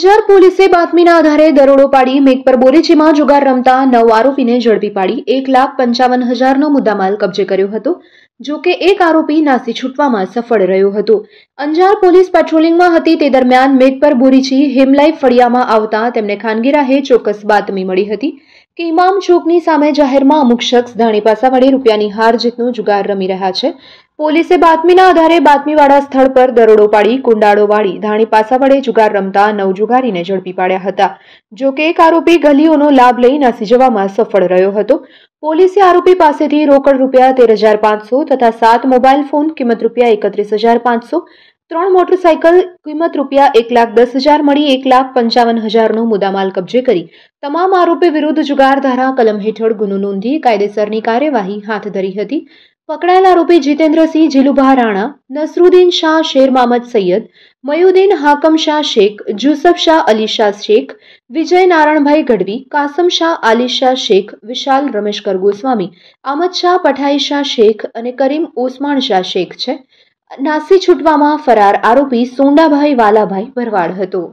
અંજાર પોલીસે બાતમીના આધારે દરોડો પાડી મેઘપર બોરેચીમાં જુગાર રમતા નવ આરોપીને ઝડપી પાડી એક લાખ પંચાવન હજારનો મુદ્દામાલ કબજે કર્યો હતો જો કે એક આરોપી નાસી છૂટવામાં સફળ રહ્યો હતો અંજાર પોલીસ પેટ્રોલિંગમાં હતી તે દરમિયાન મેઘપર બોરીચી હેમલાઈ ફળિયામાં આવતા તેમને ખાનગીરાહે ચોક્કસ બાતમી મળી હતી કે ઇમામ ચોકની સામે જાહેરમાં અમુક શખ્સ ધાણી પાસા વડે રૂપિયાની હાર જીતનો જુગાર રમી રહ્યા છે પોલીસે બાતમીના આધારે બાતમીવાળા સ્થળ પર દરોડો પાડી કુંડાળો વાળી ધાણી પાસા વડે જુગાર રમતા નવ જુગારીને ઝડપી પાડ્યા હતા જો કે એક આરોપી ગલીઓનો લાભ લઈ નાસી જવામાં સફળ રહ્યો હતો પોલીસે આરોપી પાસેથી રોકડ રૂપિયા તેર હજાર પાંચસો તથા સાત મોબાઈલ ફોન કિંમત રૂપિયા એકત્રીસ હજાર પાંચસો ત્રણ મોટરસાયકલ કિંમત રૂપિયા એક લાખ દસ હજાર મળી એક લાખ પંચાવન હજારનો મુદ્દામાલ કબજે કરી તમામ આરોપી વિરુદ્ધ જુગાર ધારા કલમ હેઠળ ગુનો નોંધી કાયદેસરની કાર્યવાહી હાથ ધરી હતી પકડાયેલ આરોપી જીતેન્દ્રસિંહ જીલુભા રાણા નસરુદ્દીન શાહ શેર મામદ સૈયદ મયુદ્દીન હાકમ શાહ શેખ જુસફ શાહ અલી શાહ શેખ વિજય નારાયણભાઈ ગઢવી કાસમ શાહ આલી શાહ શેખ વિશાલ રમેશકર ગોસ્વામી આમદ શાહ પઠાઈ શાહ શેખ અને કરીમ ઓસમાણ શાહ શેખ છે નાસી છૂટવામાં ફરાર આરોપી સોંડાભાઈ વાલાભાઈ ભરવાડ હતો